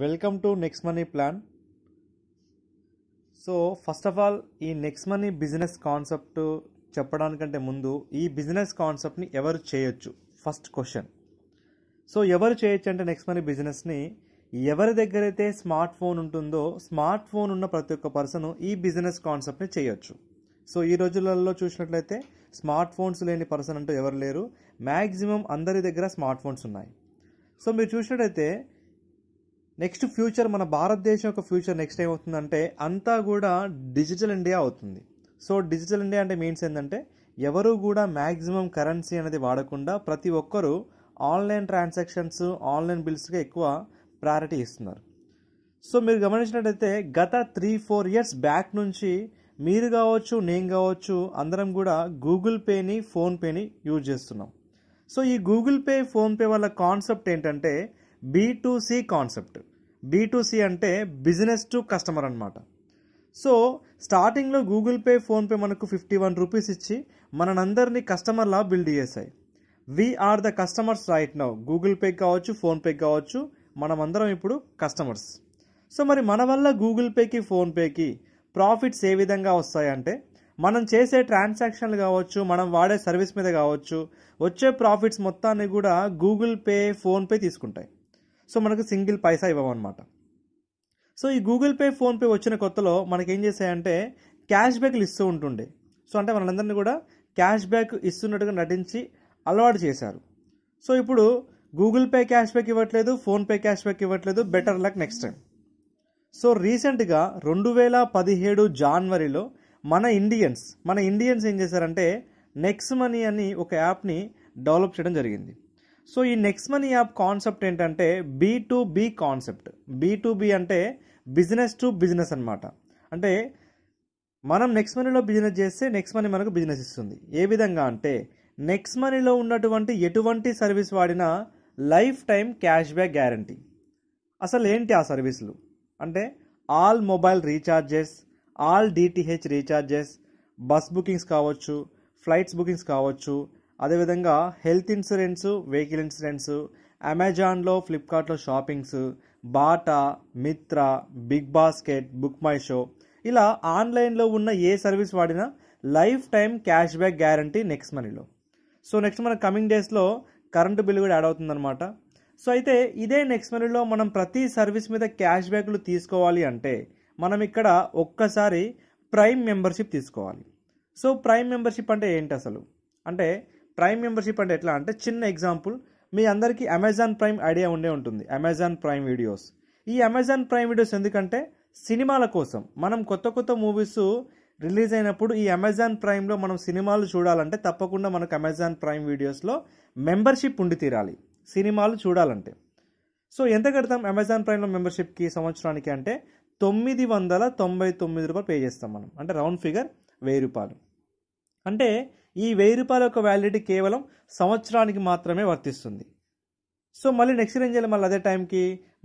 welcome to next money plan so first of all ఈ next money business concept చెప్పడానికంటే ముందు ఈ business కాన్సెప్ట్ని ఎవరు చేయొచ్చు ఫస్ట్ క్వశ్చన్ సో ఎవరు చేయొచ్చు అంటే నెక్స్ట్ మనీ బిజినెస్ని ఎవరి దగ్గరైతే స్మార్ట్ ఫోన్ ఉంటుందో స్మార్ట్ ఫోన్ ఉన్న ప్రతి ఒక్క పర్సన్ ఈ బిజినెస్ కాన్సెప్ట్ని చేయొచ్చు సో ఈ రోజులలో చూసినట్లయితే స్మార్ట్ ఫోన్స్ లేని పర్సన్ అంటూ ఎవరు లేరు మ్యాక్సిమం అందరి దగ్గర స్మార్ట్ ఫోన్స్ ఉన్నాయి సో మీరు చూసినట్టయితే నెక్స్ట్ ఫ్యూచర్ మన భారతదేశం యొక్క ఫ్యూచర్ నెక్స్ట్ ఏమవుతుందంటే అంతా కూడా డిజిటల్ ఇండియా అవుతుంది సో డిజిటల్ ఇండియా అంటే మీన్స్ ఏంటంటే ఎవరు కూడా మ్యాక్సిమం కరెన్సీ అనేది వాడకుండా ప్రతి ఒక్కరూ ఆన్లైన్ ట్రాన్సాక్షన్స్ ఆన్లైన్ బిల్స్కి ఎక్కువ ప్రయారిటీ ఇస్తున్నారు సో మీరు గమనించినట్టయితే గత త్రీ ఫోర్ ఇయర్స్ బ్యాక్ నుంచి మీరు కావచ్చు నేను కావచ్చు అందరం కూడా గూగుల్ పేని ఫోన్పేని యూజ్ చేస్తున్నాం సో ఈ గూగుల్ పే ఫోన్పే వల్ల కాన్సెప్ట్ ఏంటంటే B to C concept B to C అంటే బిజినెస్ టు కస్టమర్ అనమాట సో స్టార్టింగ్లో గూగుల్ పే ఫోన్పే మనకు ఫిఫ్టీ వన్ రూపీస్ ఇచ్చి మనందరినీ కస్టమర్లా బిల్డ్ చేశాయి we are the customers right now Google pay కావచ్చు ఫోన్పే కావచ్చు మనమందరం ఇప్పుడు కస్టమర్స్ సో మరి మన వల్ల గూగుల్ పేకి ఫోన్పేకి ప్రాఫిట్స్ ఏ విధంగా వస్తాయంటే మనం చేసే ట్రాన్సాక్షన్లు కావచ్చు మనం వాడే సర్వీస్ మీద కావచ్చు వచ్చే ప్రాఫిట్స్ మొత్తాన్ని కూడా గూగుల్ పే ఫోన్పే తీసుకుంటాయి సో మనకు సింగిల్ పైసా ఇవ్వమన్నమాట సో ఈ గూగుల్ పే ఫోన్పే వచ్చిన కొత్తలో మనకేం చేసాయంటే క్యాష్ బ్యాక్లు ఇస్తూ ఉంటుండే సో అంటే మనందరినీ కూడా క్యాష్ బ్యాక్ ఇస్తున్నట్టుగా నటించి అలవాటు చేశారు సో ఇప్పుడు గూగుల్ పే క్యాష్ బ్యాక్ ఇవ్వట్లేదు ఫోన్పే క్యాష్ బ్యాక్ ఇవ్వట్లేదు better luck next time so రీసెంట్గా రెండు వేల పదిహేడు జాన్వరిలో మన ఇండియన్స్ మన ఇండియన్స్ ఏం చేశారంటే నెక్స్ట్ మనీ అని ఒక యాప్ని డెవలప్ చేయడం జరిగింది సో ఈ నెక్స్ట్ మనీ యాప్ కాన్సెప్ట్ ఏంటంటే B to B concept B to B అంటే బిజినెస్ టు బిజినెస్ అనమాట అంటే మనం నెక్స్ట్ మనీలో బిజినెస్ చేస్తే నెక్స్ట్ మనీ మనకు బిజినెస్ ఇస్తుంది ఏ విధంగా అంటే నెక్స్ట్ మనీలో ఉన్నటువంటి ఎటువంటి సర్వీస్ వాడినా life time cash back guarantee అసలు ఏంటి ఆ సర్వీసులు అంటే all mobile recharges all DTH recharges bus bookings కావచ్చు ఫ్లైట్స్ బుకింగ్స్ కావచ్చు అదేవిధంగా హెల్త్ ఇన్సూరెన్స్ వెహికల్ ఇన్సూరెన్స్ అమెజాన్లో ఫ్లిప్కార్ట్లో షాపింగ్స్ బాటా మిత్ర Big Basket Book My Show ఇలా ఆన్లైన్లో ఉన్న ఏ సర్వీస్ వాడినా life time cash back guarantee next మనీలో సో నెక్స్ట్ మన కమింగ్ డేస్లో కరెంటు బిల్ కూడా యాడ్ అవుతుందన్నమాట సో అయితే ఇదే నెక్స్ట్ మనీలో మనం ప్రతి సర్వీస్ మీద క్యాష్ బ్యాక్లు తీసుకోవాలి అంటే మనం ఇక్కడ ఒక్కసారి ప్రైమ్ మెంబర్షిప్ తీసుకోవాలి సో ప్రైమ్ మెంబర్షిప్ అంటే ఏంటి అసలు అంటే ప్రైమ్ మెంబర్షిప్ అంటే ఎట్లా అంటే చిన్న ఎగ్జాంపుల్ మీ అందరికీ అమెజాన్ ప్రైమ్ ఐడియా ఉండే ఉంటుంది అమెజాన్ ప్రైమ్ వీడియోస్ ఈ అమెజాన్ ప్రైమ్ వీడియోస్ ఎందుకంటే సినిమాల కోసం మనం కొత్త కొత్త మూవీస్ రిలీజ్ అయినప్పుడు ఈ అమెజాన్ ప్రైమ్లో మనం సినిమాలు చూడాలంటే తప్పకుండా మనకు అమెజాన్ ప్రైమ్ వీడియోస్లో మెంబర్షిప్ ఉండి తీరాలి సినిమాలు చూడాలంటే సో ఎంత కడతాం అమెజాన్ ప్రైమ్లో మెంబర్షిప్కి సంవత్సరానికి అంటే తొమ్మిది వందల తొంభై తొమ్మిది రూపాయలు పే చేస్తాం మనం అంటే రౌండ్ ఫిగర్ వెయ్యి రూపాయలు అంటే ఈ వెయ్యి రూపాయల యొక్క వ్యాలిడిటీ కేవలం సంవత్సరానికి మాత్రమే వర్తిస్తుంది సో మళ్ళీ నెక్స్ట్ ఏం చేయాలి మళ్ళీ అదే టైంకి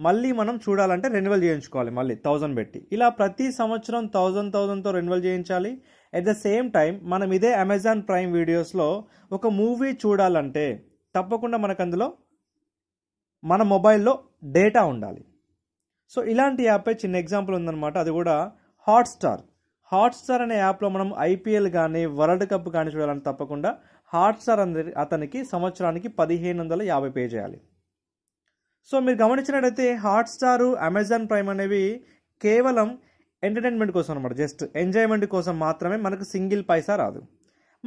మళ్ళీ మనం చూడాలంటే రెన్యువల్ చేయించుకోవాలి మళ్ళీ థౌజండ్ పెట్టి ఇలా ప్రతి సంవత్సరం థౌజండ్ థౌజండ్తో రెన్యువల్ చేయించాలి అట్ ద సేమ్ టైం మనం ఇదే అమెజాన్ ప్రైమ్ వీడియోస్లో ఒక మూవీ చూడాలంటే తప్పకుండా మనకు అందులో మన మొబైల్లో డేటా ఉండాలి సో ఇలాంటి యాప్ చిన్న ఎగ్జాంపుల్ ఉందన్నమాట అది కూడా హాట్స్టార్ హాట్స్టార్ అనే యాప్లో మనం ఐపీఎల్ కానీ వరల్డ్ కప్ కానీ చూడాలని తప్పకుండా హాట్స్టార్ అందరి అతనికి సంవత్సరానికి పదిహేను వందల యాభై పే చేయాలి సో మీరు గమనించినట్టయితే హాట్స్టార్ అమెజాన్ ప్రైమ్ అనేవి కేవలం ఎంటర్టైన్మెంట్ కోసం అనమాట జస్ట్ ఎంజాయ్మెంట్ కోసం మాత్రమే మనకు సింగిల్ పైసా రాదు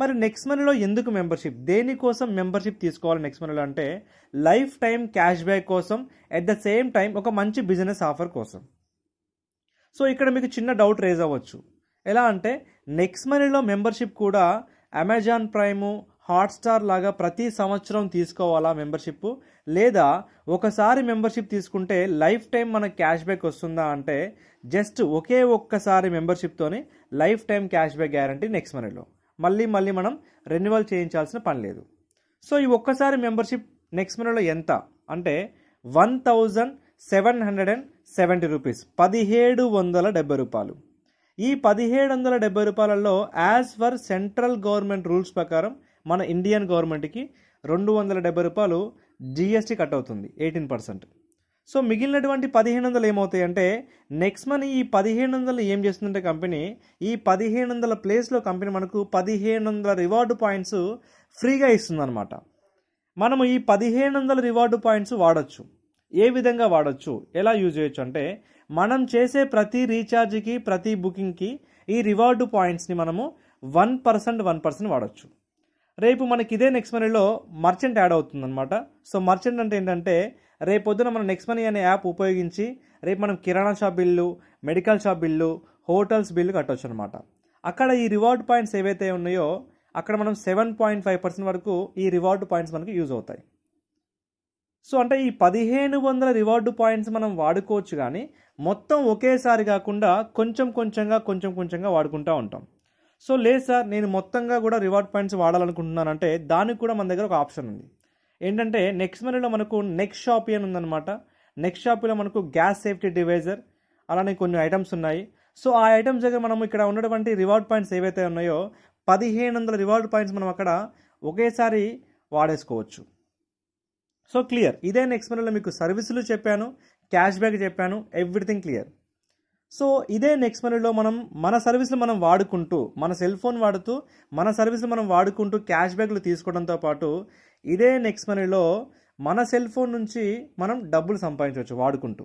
మరి నెక్స్ట్ మనీలో ఎందుకు మెంబర్షిప్ దేనికోసం మెంబర్షిప్ తీసుకోవాలి నెక్స్ట్ మనీలో అంటే లైఫ్ టైం క్యాష్ బ్యాక్ కోసం ఎట్ ద సేమ్ టైం ఒక మంచి బిజినెస్ ఆఫర్ కోసం సో ఇక్కడ మీకు చిన్న డౌట్ రేజ్ అవ్వచ్చు ఎలా అంటే నెక్స్ట్ మనీలో మెంబర్షిప్ కూడా అమెజాన్ ప్రైము హాట్స్టార్ లాగా ప్రతి సంవత్సరం తీసుకోవాలా మెంబర్షిప్ లేదా ఒకసారి మెంబర్షిప్ తీసుకుంటే లైఫ్ టైం మనకు క్యాష్ బ్యాక్ వస్తుందా అంటే జస్ట్ ఒకే ఒక్కసారి మెంబర్షిప్తోనే life time cash back guarantee next మనీలో మళ్ళీ మళ్ళీ మనం రెన్యువల్ చేయించాల్సిన పని లేదు సో ఈ ఒక్కసారి మెంబర్షిప్ నెక్స్ట్ మనీలో ఎంత అంటే one thousand seven hundred and seventy rupees పదిహేడు వందల డెబ్బై రూపాయలు ఈ పదిహేడు వందల డెబ్బై రూపాయలలో as per central government rules ప్రకారం మన ఇండియన్ గవర్నమెంట్కి రెండు వందల డెబ్బై రూపాయలు జిఎస్టీ కట్ అవుతుంది ఎయిటీన్ పర్సెంట్ సో మిగిలినటువంటి పదిహేను వందలు ఏమవుతాయి అంటే నెక్స్ట్ మనీ ఈ పదిహేను వందలు ఏం చేస్తుందంటే కంపెనీ ఈ పదిహేను వందల ప్లేస్లో కంపెనీ మనకు పదిహేను వందల రివార్డు పాయింట్స్ ఫ్రీగా ఇస్తుందన్నమాట మనము ఈ పదిహేను వందల రివార్డు పాయింట్స్ వాడచ్చు ఏ విధంగా వాడచ్చు ఎలా యూజ్ చేయొచ్చు అంటే మనం చేసే ప్రతి రీఛార్జ్కి ప్రతి బుకింగ్కి ఈ రివార్డు పాయింట్స్ని మనము వన్ పర్సెంట్ వన్ పర్సెంట్ వాడచ్చు రేపు మనకి ఇదే నెక్స్ట్ మనీలో మర్చెంట్ యాడ్ అవుతుందన్నమాట సో మర్చెంట్ అంటే ఏంటంటే రేపు పొద్దున మనం నెక్స్ట్ మనీ అనే యాప్ ఉపయోగించి రేపు మనం kirana shop bill medical shop bill hotels bill కట్టవచ్చు అనమాట అక్కడ ఈ రివార్డ్ పాయింట్స్ ఏవైతే ఉన్నాయో అక్కడ మనం సెవెన్ పాయింట్ ఫైవ్ పర్సెంట్ వరకు ఈ రివార్డ్ పాయింట్స్ మనకు యూజ్ అవుతాయి సో అంటే ఈ పదిహేను వందల రివార్డు పాయింట్స్ మనం వాడుకోవచ్చు కానీ మొత్తం ఒకేసారి కాకుండా కొంచెం కొంచెంగా కొంచెం కొంచెంగా వాడుకుంటూ ఉంటాం సో లేదు సార్ నేను మొత్తంగా కూడా రివార్డ్ పాయింట్స్ వాడాలనుకుంటున్నానంటే దానికి కూడా మన దగ్గర ఒక ఆప్షన్ ఉంది ఏంటంటే నెక్స్ట్ మెనూలో మనకు నెక్స్ట్ అని ఉందన్నమాట నెక్స్ట్ షాప్లో మనకు గ్యాస్ సేఫ్టీ డివైజర్ అలానే కొన్ని ఐటమ్స్ ఉన్నాయి సో ఆ ఐటమ్స్ దగ్గర మనం ఇక్కడ ఉన్నటువంటి రివార్డ్ పాయింట్స్ ఏవైతే ఉన్నాయో పదిహేను వందల రివార్డ్ పాయింట్స్ మనం అక్కడ ఒకేసారి వాడేసుకోవచ్చు సో క్లియర్ ఇదే నెక్స్ట్ మంత్లో మీకు సర్వీసులు చెప్పాను క్యాష్ బ్యాక్ చెప్పాను ఎవ్రీథింగ్ క్లియర్ సో ఇదే నెక్స్ట్ మనీలో మనం మన సర్వీసులు మనం వాడుకుంటూ మన సెల్ ఫోన్ వాడుతూ మన సర్వీసులు మనం వాడుకుంటూ క్యాష్ బ్యాక్లు తీసుకోవడంతో పాటు ఇదే నెక్స్ట్ మనీలో మన సెల్ ఫోన్ నుంచి మనం డబ్బులు సంపాదించవచ్చు వాడుకుంటూ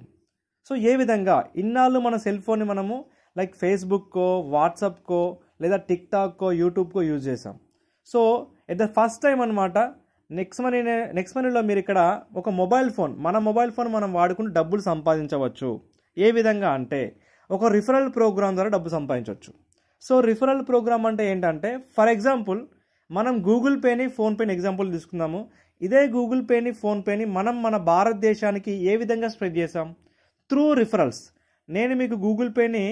సో ఏ విధంగా ఇన్నాళ్ళు మన సెల్ ఫోన్ని మనము లైక్ ఫేస్బుక్కో వాట్సాప్కో లేదా టిక్టాక్కో యూట్యూబ్కో యూజ్ చేసాం so at the first time అనమాట నెక్స్ట్ మనీ నెక్స్ట్ మనీలో మీరు ఇక్కడ ఒక మొబైల్ ఫోన్ మన మొబైల్ ఫోన్ మనం వాడుకుని డబ్బులు సంపాదించవచ్చు ఏ విధంగా అంటే ఒక రిఫరల్ ప్రోగ్రామ్ ద్వారా డబ్బు సంపాదించవచ్చు సో రిఫరల్ ప్రోగ్రామ్ అంటే ఏంటంటే ఫర్ ఎగ్జాంపుల్ మనం గూగుల్ పేని ఫోన్పేని ఎగ్జాంపుల్ తీసుకుందాము ఇదే గూగుల్ పేని ఫోన్పేని మనం మన భారతదేశానికి ఏ విధంగా స్ప్రెడ్ చేసాం త్రూ రిఫరల్స్ నేను మీకు గూగుల్ పేని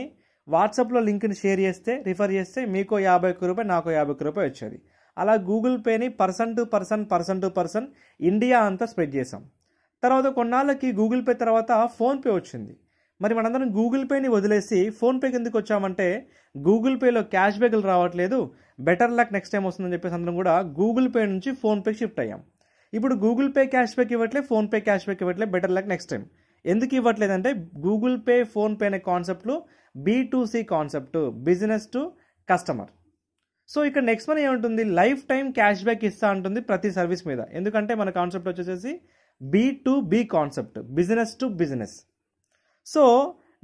వాట్సాప్లో లింక్ని షేర్ చేస్తే రిఫర్ చేస్తే మీకు యాభై ఒక్క రూపాయి నాకు యాభై ఒక్క రూపాయి వచ్చేది అలా గూగుల్ పేని person to person person to person India అంతా స్ప్రెడ్ చేసాం తర్వాత కొన్నాళ్ళకి గూగుల్ పే తర్వాత ఫోన్పే వచ్చింది మరి మనందరం గూగుల్ పేని వదిలేసి ఫోన్పే కిందకి వచ్చామంటే గూగుల్ పేలో క్యాష్ బ్యాక్లు రావట్లేదు బెటర్ లక్ నెక్స్ట్ టైం వస్తుందని చెప్పేసి అందరం కూడా గూగుల్ పే నుంచి ఫోన్పే షిఫ్ట్ అయ్యాం ఇప్పుడు గూగుల్ పే క్యాష్ బ్యాక్ ఇవ్వట్లే ఫోన్పే క్యాష్ బ్యాక్ ఇవ్వట్లే బెటర్ లక్ నెక్స్ట్ టైం ఎందుకు ఇవ్వట్లేదంటే గూగుల్ పే ఫోన్పే అనే కాన్సెప్ట్లు B to C concept business to customer so ఇక్కడ నెక్స్ట్ మనం ఏముంటుంది లైఫ్ టైం క్యాష్ బ్యాక్ ఇస్తా ఉంటుంది ప్రతి సర్వీస్ మీద ఎందుకంటే మన కాన్సెప్ట్ వచ్చేసి B to B concept business to business so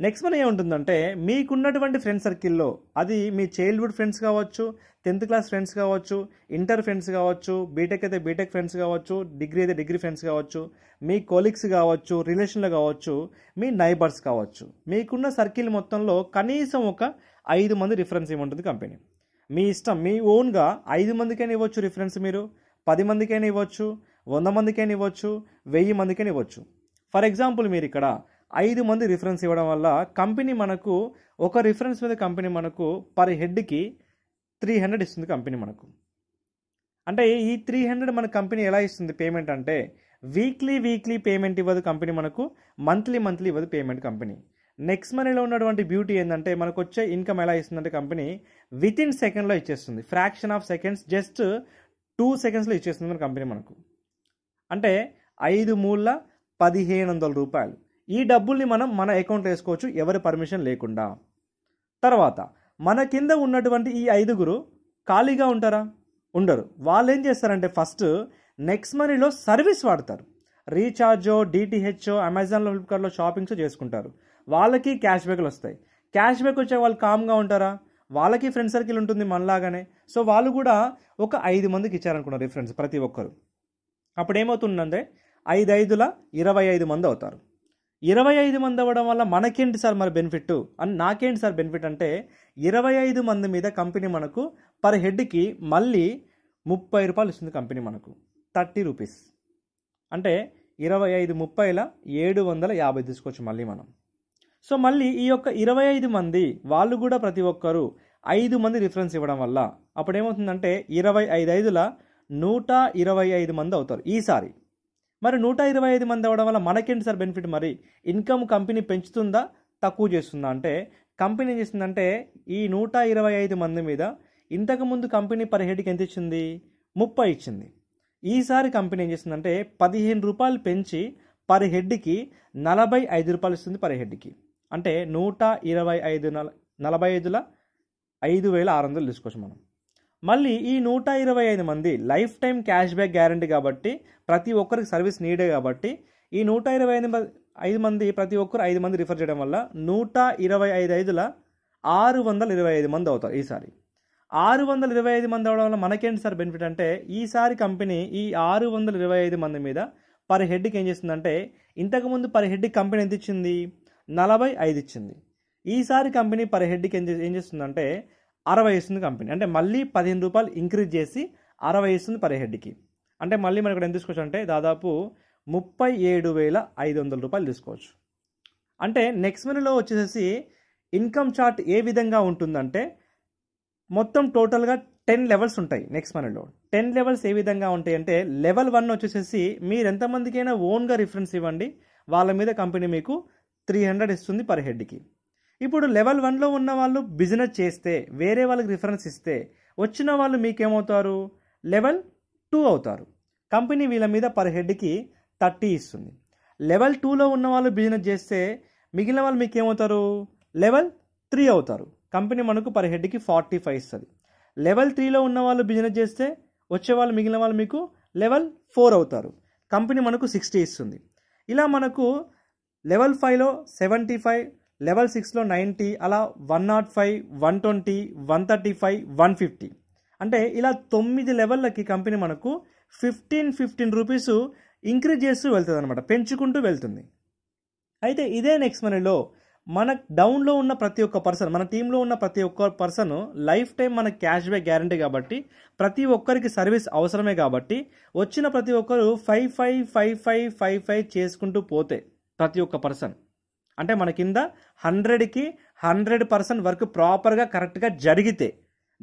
next మనం ఏముంటుందంటే మీకున్నటువంటి ఫ్రెండ్ సర్కిల్లో అది మీ చైల్డ్హుడ్ ఫ్రెండ్స్ కావచ్చు టెన్త్ క్లాస్ ఫ్రెండ్స్ కావచ్చు ఇంటర్ ఫ్రెండ్స్ కావచ్చు బీటెక్ అయితే బీటెక్ ఫ్రెండ్స్ కావచ్చు డిగ్రీ అయితే డిగ్రీ ఫ్రెండ్స్ కావచ్చు మీ కొలీగ్స్ కావచ్చు రిలేషన్లు కావచ్చు మీ నైబర్స్ కావచ్చు మీకున్న సర్కిల్ మొత్తంలో కనీసం ఒక ఐదు మంది రిఫరెన్స్ ఉంటుంది కంపెనీ మీ ఇష్టం మీ ఓన్గా ఐదు మందికైనా ఇవ్వచ్చు రిఫరెన్స్ మీరు పది మందికైనా ఇవ్వచ్చు వంద మందికైనా ఇవ్వచ్చు వెయ్యి మందికైనా ఇవ్వచ్చు ఫర్ ఎగ్జాంపుల్ మీరు ఇక్కడ ఐదు మంది రిఫరెన్స్ ఇవ్వడం వల్ల కంపెనీ మనకు ఒక రిఫరెన్స్ మీద కంపెనీ మనకు పర్ హెడ్కి త్రీ హండ్రెడ్ ఇస్తుంది కంపెనీ మనకు అంటే ఈ త్రీ హండ్రెడ్ మన కంపెనీ ఎలా ఇస్తుంది పేమెంట్ అంటే వీక్లీ వీక్లీ పేమెంట్ ఇవ్వదు కంపెనీ మనకు మంత్లీ మంత్లీ ఇవ్వదు పేమెంట్ కంపెనీ నెక్స్ట్ మనీలో ఉన్నటువంటి బ్యూటీ ఏంటంటే మనకు వచ్చే ఇన్కమ్ ఎలా ఇస్తుందంటే కంపెనీ విత్ ఇన్ సెకండ్లో ఇచ్చేస్తుంది fraction of seconds just two సెకండ్స్లో ఇచ్చేస్తుంది మన కంపెనీ మనకు అంటే ఐదు మూల పదిహేను వందల రూపాయలు ఈ డబ్బుల్ని మనం మన అకౌంట్ వేసుకోవచ్చు ఎవరి పర్మిషన్ లేకుండా తర్వాత మన కింద ఉన్నటువంటి ఈ ఐదుగురు ఖాళీగా ఉంటారా ఉండరు వాళ్ళు ఏం చేస్తారంటే ఫస్ట్ నెక్స్ట్ మనీలో సర్వీస్ వాడతారు రీఛార్జో డిటిహెచ్ఓ అమెజాన్లో ఫ్లిప్కార్ట్లో షాపింగ్స్ చేసుకుంటారు వాళ్ళకి క్యాష్ బ్యాక్లు వస్తాయి క్యాష్ బ్యాక్ వచ్చే వాళ్ళు కామ్గా ఉంటారా వాళ్ళకి ఫ్రెండ్ సర్కిల్ ఉంటుంది మనలాగానే సో వాళ్ళు కూడా ఒక ఐదు మందికి ఇచ్చారనుకున్నారు రిఫరెన్స్ ప్రతి ఒక్కరు అప్పుడు ఏమవుతుందంటే ఐదు ఐదుల ఇరవై ఐదు మంది అవుతారు ఇరవై ఐదు మంది అవ్వడం వల్ల మనకేంటి సార్ మరి బెనిఫిట్ అని నాకేంటి సార్ బెనిఫిట్ అంటే ఇరవై ఐదు మంది మీద కంపెనీ మనకు పర్ హెడ్కి మళ్ళీ ముప్పై రూపాయలు ఇస్తుంది కంపెనీ మనకు థర్టీ రూపీస్ అంటే ఇరవై ఐదు ముప్పైల ఏడు వందల యాభై తీసుకోవచ్చు మళ్ళీ మనం సో మళ్ళీ ఈ యొక్క ఇరవై ఐదు మంది వాళ్ళు కూడా ప్రతి ఒక్కరు ఐదు మంది రిఫరెన్స్ ఇవ్వడం వల్ల అప్పుడు ఏమవుతుందంటే ఇరవై ఐదు ఐదుల నూట ఇరవై ఐదు మంది అవుతారు ఈసారి మరి నూట ఇరవై ఐదు మంది అవ్వడం వల్ల మనకేంటి సార్ బెనిఫిట్ మరి ఇన్కమ్ కంపెనీ పెంచుతుందా తక్కువ చేస్తుందా అంటే కంపెనీ ఏం చేస్తుందంటే ఈ నూట ఇరవై ఐదు మంది మీద ఇంతకుముందు కంపెనీ పర్ హెడ్కి ఎంత ఇచ్చింది ముప్పై ఇచ్చింది ఈసారి కంపెనీ ఏం చేస్తుందంటే పదిహేను రూపాయలు పెంచి పర్ హెడ్కి నలభై ఐదు రూపాయలు ఇస్తుంది పర్ హెడ్కి అంటే నూట ఇరవై ఐదు నల నలభై ఐదుల ఐదు వేల ఆరు వందలు తీసుకోవచ్చు మనం మళ్ళీ ఈ నూట ఇరవై ఐదు మంది life time cash back guarantee కాబట్టి ప్రతి ఒక్కరికి సర్వీస్ నీడే కాబట్టి ఈ నూట ఇరవై ఐదు ఐదు మంది ప్రతి ఒక్కరు ఐదు మంది రిఫర్ చేయడం వల్ల నూట ఇరవై ఐదు ఐదుల ఆరు వందల ఇరవై ఐదు మంది అవుతారు ఈసారి ఆరు వందల ఇరవై ఐదు మంది అవడం వల్ల మనకేంటి సార్ బెనిఫిట్ అంటే ఈసారి కంపెనీ ఈ ఆరు వందల ఇరవై ఐదు మంది మీద పర్ హెడ్కి ఏం చేస్తుందంటే ఇంతకుముందు పర్ హెడ్కి కంపెనీ ఎంత ఇచ్చింది నలభై ఐదు ఇచ్చింది ఈసారి కంపెనీ పర్ హెడ్కి ఏం ఏం చేస్తుందంటే అరవై ఇస్తుంది కంపెనీ అంటే మళ్ళీ పదిహేను రూపాయలు ఇంక్రీజ్ చేసి అరవై ఇస్తుంది పర్ హెడ్కి అంటే మళ్ళీ మనం ఇక్కడ ఎంత తీసుకోవచ్చు అంటే దాదాపు ముప్పై ఏడు వేల ఐదు వందల రూపాయలు తీసుకోవచ్చు అంటే నెక్స్ట్ మెనూలో వచ్చేసి ఇన్కమ్ చార్ట్ ఏ విధంగా ఉంటుందంటే మొత్తం టోటల్గా టెన్ లెవెల్స్ ఉంటాయి నెక్స్ట్ మనలో టెన్ లెవెల్స్ ఏ విధంగా ఉంటాయి అంటే లెవెల్ వన్ వచ్చేసి మీరు ఎంతమందికైనా ఓన్గా రిఫరెన్స్ ఇవ్వండి వాళ్ళ మీద కంపెనీ మీకు త్రీ హండ్రెడ్ ఇస్తుంది పర్ హెడ్కి ఇప్పుడు లెవెల్ వన్లో ఉన్న వాళ్ళు బిజినెస్ చేస్తే వేరే వాళ్ళకి రిఫరెన్స్ ఇస్తే వచ్చిన వాళ్ళు మీకేమవుతారు లెవెల్ టూ అవుతారు కంపెనీ వీళ్ళ మీద పర్ హెడ్కి థర్టీ ఇస్తుంది లెవెల్ టూలో ఉన్న వాళ్ళు బిజినెస్ చేస్తే మిగిలిన వాళ్ళు మీకు ఏమవుతారు లెవెల్ త్రీ అవుతారు కంపెనీ మనకు పర్ హెడ్కి ఫార్టీ ఫైవ్ ఇస్తుంది లెవెల్ త్రీలో ఉన్న వాళ్ళు బిజినెస్ చేస్తే వచ్చే వాళ్ళు మిగిలిన వాళ్ళు మీకు లెవెల్ ఫోర్ అవుతారు కంపెనీ మనకు సిక్స్టీ ఇస్తుంది ఇలా మనకు లెవెల్ ఫైవ్లో సెవెంటీ ఫైవ్ లెవెల్ సిక్స్లో నైంటీ అలా one naught five one twenty one thirty five one fifty అంటే ఇలా తొమ్మిది లెవెళ్ళకి కంపెనీ మనకు ఫిఫ్టీన్ ఫిఫ్టీన్ రూపీస్ ఇంక్రీజ్ చేస్తూ వెళ్తుంది అనమాట పెంచుకుంటూ వెళ్తుంది అయితే ఇదే నెక్స్ట్ మనీలో మన డౌన్లో ఉన్న ప్రతి ఒక్క పర్సన్ మన టీంలో ఉన్న ప్రతి ఒక్క పర్సన్ లైఫ్ టైం మన క్యాష్ బ్యాక్ గ్యారంటీ కాబట్టి ప్రతి ఒక్కరికి సర్వీస్ అవసరమే కాబట్టి వచ్చిన ప్రతి ఒక్కరు five five five five five five చేసుకుంటూ పోతే ప్రతి ఒక్క పర్సన్ అంటే మన కింద హండ్రెడ్కి హండ్రెడ్ పర్సెంట్ వర్క్ ప్రాపర్గా కరెక్ట్గా జరిగితే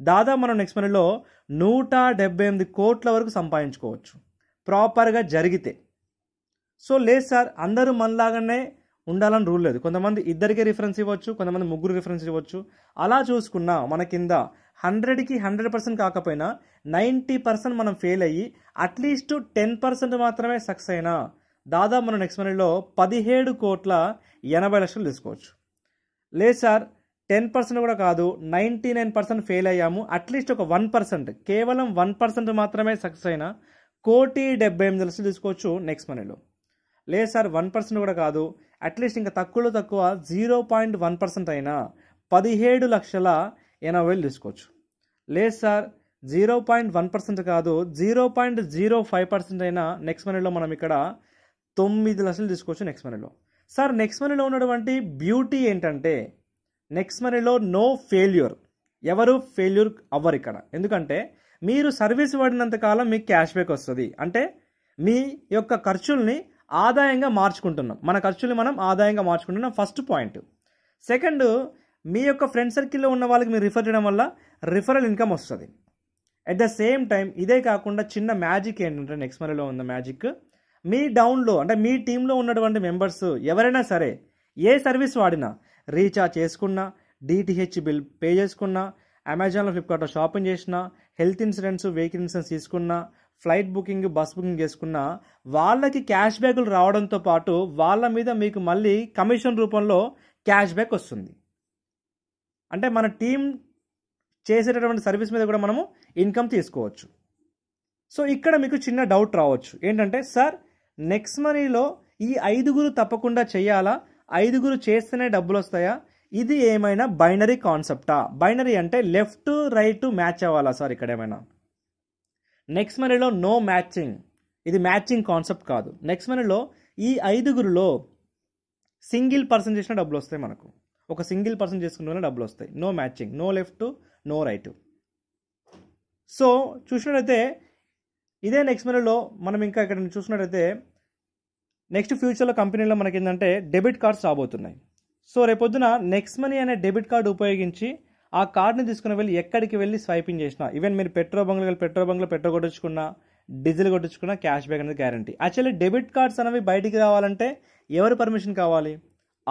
దాదాపు మనం నెక్స్ట్ మనలో నూట డెబ్బై ఎనిమిది కోట్ల వరకు సంపాదించుకోవచ్చు ప్రాపర్గా జరిగితే సో లేదు సార్ అందరూ మనలాగానే ఉండాలని రూల్ లేదు కొంతమంది ఇద్దరికే రిఫరెన్స్ ఇవ్వచ్చు కొంతమంది ముగ్గురు రిఫరెన్స్ ఇవ్వచ్చు అలా చూసుకున్నా మన కింద హండ్రెడ్కి హండ్రెడ్ పర్సెంట్ కాకపోయినా నైంటీ పర్సెంట్ మనం ఫెయిల్ అయ్యి అట్లీస్ట్ టెన్ పర్సెంట్ మాత్రమే సక్సెస్ అయినా దాదాపు మనం నెక్స్ట్ మనీలో పదిహేడు కోట్ల ఎనభై లక్షలు తీసుకోవచ్చు లేదు సార్ టెన్ పర్సెంట్ కూడా కాదు నైంటీ నైన్ పర్సెంట్ ఫెయిల్ అయ్యాము అట్లీస్ట్ ఒక వన్ పర్సెంట్ కేవలం వన్ పర్సెంట్ మాత్రమే సక్సెస్ అయిన కోటి డెబ్బై ఎనిమిది లక్షలు తీసుకోవచ్చు నెక్స్ట్ మనీలో లేదు సార్ వన్ పర్సెంట్ కూడా కాదు అట్లీస్ట్ ఇంకా తక్కువలో తక్కువ జీరో పాయింట్ వన్ పర్సెంట్ అయినా పదిహేడు లక్షల ఎనభై వేలు తీసుకోవచ్చు లేదు sir zero point one percent కాదు zero point zero five percent అయినా నెక్స్ట్ మనీలో మనం ఇక్కడ తొమ్మిది లక్షలు తీసుకోవచ్చు నెక్స్ట్ మనీలో సార్ నెక్స్ట్ మనీలో ఉన్నటువంటి బ్యూటీ ఏంటంటే నెక్స్ట్ మనీలో నో ఫెయిల్యూర్ ఎవరు ఫెయిల్యూర్ అవ్వరు ఇక్కడ ఎందుకంటే మీరు సర్వీస్ వాడినంత కాలం మీకు క్యాష్ బ్యాక్ వస్తుంది అంటే మీ యొక్క ఖర్చుల్ని ఆదాయంగా మార్చుకుంటున్నాం మన ఖర్చుల్ని మనం ఆదాయంగా మార్చుకుంటున్నాం ఫస్ట్ పాయింట్ సెకండ్ మీ యొక్క ఫ్రెండ్ సర్కిల్లో ఉన్న వాళ్ళకి మీరు రిఫర్ చేయడం వల్ల రిఫరల్ ఇన్కమ్ వస్తుంది అట్ ద సేమ్ టైం ఇదే కాకుండా చిన్న మ్యాజిక్ ఏంటంటే నెక్స్ట్ మనీలో ఉన్న మ్యాజిక్ మీ డౌన్లో అంటే మీ టీంలో ఉన్నటువంటి మెంబర్స్ ఎవరైనా సరే ఏ సర్వీస్ వాడినా రీఛార్జ్ చేసుకున్నా డిటిహెచ్ బిల్ పే చేసుకున్నా అమెజాన్లో ఫ్లిప్కార్ట్లో షాపింగ్ చేసినా హెల్త్ ఇన్సూరెన్స్ వెహికల్ ఇన్సూరెన్స్ తీసుకున్నా ఫ్లైట్ బుకింగ్ బస్ బుకింగ్ చేసుకున్న వాళ్ళకి క్యాష్ బ్యాక్లు రావడంతో పాటు వాళ్ళ మీద మీకు మళ్ళీ కమిషన్ రూపంలో క్యాష్ బ్యాక్ వస్తుంది అంటే మన టీం చేసేటటువంటి సర్వీస్ మీద కూడా మనము ఇన్కమ్ తీసుకోవచ్చు సో ఇక్కడ మీకు చిన్న డౌట్ రావచ్చు ఏంటంటే సార్ నెక్స్ట్ మనీలో ఈ ఐదుగురు తప్పకుండా చేయాలా ఐదుగురు చేస్తేనే డబ్బులు వస్తాయా ఇది ఏమైనా బైనరీ కాన్సెప్టా బైనరీ అంటే లెఫ్ట్ రైట్ మ్యాచ్ అవ్వాలా సార్ ఇక్కడ ఏమైనా నెక్స్ట్ మనీలో నో మ్యాచింగ్ ఇది మ్యాచింగ్ కాన్సెప్ట్ కాదు నెక్స్ట్ మనీలో ఈ ఐదుగురులో సింగిల్ పర్సన్ చేసిన డబ్బులు వస్తాయి మనకు ఒక సింగిల్ పర్సన్ చేసుకున్న డబ్బులు వస్తాయి no matching no left no right so చూసినట్టయితే ఇదే నెక్స్ట్ మనీలో మనం ఇంకా ఇక్కడ చూసినట్టయితే నెక్స్ట్ ఫ్యూచర్లో కంపెనీలో మనకి ఏంటంటే డెబిట్ కార్డ్స్ రాబోతున్నాయి సో రేపొద్దున నెక్స్ట్ మనీ అనే డెబిట్ కార్డు ఉపయోగించి ఆ కార్డ్ని తీసుకుని వెళ్ళి ఎక్కడికి వెళ్ళి స్వైపింగ్ చేసిన ఈవెన్ మీరు పెట్రోల్ బంక్లో వెళ్ళి పెట్రోల్ బంక్లో పెట్రోల్ కొట్టించుకున్న డీజిల్ కొట్టించుకున్న క్యాష్ బ్యాక్ అనేది గ్యారంటీ యాక్చువల్లీ డెబిట్ కార్డ్స్ అనేవి బయటికి రావాలంటే ఎవరి పర్మిషన్ కావాలి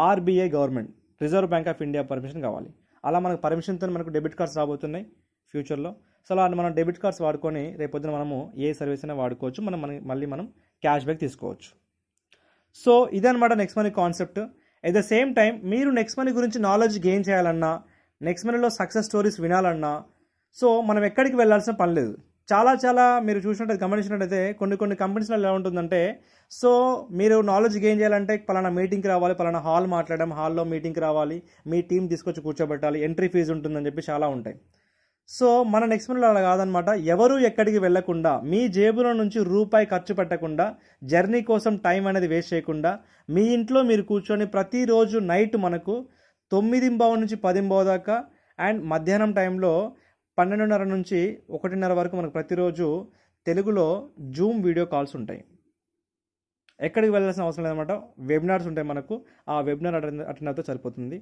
RBI government reserve bank of India permission కావాలి అలా మనకు పర్మిషన్తో మనకు డెబిట్ కార్డ్స్ రాబోతున్నాయి ఫ్యూచర్లో సో అలా మనం డెబిట్ కార్డ్స్ వాడుకొని రేపొద్దున మనము ఏ సర్వీస్ అయినా వాడుకోవచ్చు మనం మళ్ళీ మనం క్యాష్ బ్యాక్ తీసుకోవచ్చు సో ఇదనమాట next money concept at the same time మీరు నెక్స్ట్ మనీ గురించి నాలెడ్జ్ గెయిన్ చేయాలన్నా నెక్స్ట్ మనీలో సక్సెస్ స్టోరీస్ వినాలన్నా సో మనం ఎక్కడికి వెళ్ళాల్సిన పని లేదు చాలా చాలా మీరు చూసినట్టయితే గమనించినట్టయితే కొన్ని కొన్ని కంపెనీస్లో ఎలా ఉంటుందంటే సో మీరు నాలెడ్జ్ గెయిన్ చేయాలంటే పలానా మీటింగ్కి రావాలి పలానా హాల్ మాట్లాడడం హాల్లో మీటింగ్కి రావాలి మీ టీం తీసుకొచ్చి కూర్చోబెట్టాలి ఎంట్రీ ఫీజు ఉంటుందని చెప్పి చాలా ఉంటాయి సో మన నెక్స్ట్ మినిట్ అలా కాదనమాట ఎవరు ఎక్కడికి వెళ్లకుండా మీ జేబులో నుంచి రూపాయి ఖర్చు పెట్టకుండా జర్నీ కోసం టైం అనేది వేస్ట్ చేయకుండా మీ ఇంట్లో మీరు కూర్చొని ప్రతిరోజు నైట్ మనకు తొమ్మిది తొమ్మిదింబావు నుంచి పదింబావు దాకా అండ్ మధ్యాహ్నం టైంలో పన్నెండున్నర నుంచి ఒకటిన్నర వరకు మనకు ప్రతిరోజు తెలుగులో జూమ్ వీడియో కాల్స్ ఉంటాయి ఎక్కడికి వెళ్ళాల్సిన అవసరం లేదనమాట వెబినార్స్ ఉంటాయి మనకు ఆ వెబినార్ అటెండ్ అటెండ్ అవుతే సరిపోతుంది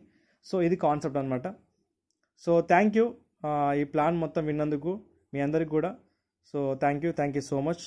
సో ఇది కాన్సెప్ట్ అనమాట సో థ్యాంక్ యూ ఈ ప్లాన్ మొత్తం విన్నందుకు మీ అందరికి కూడా so thank you thank you so much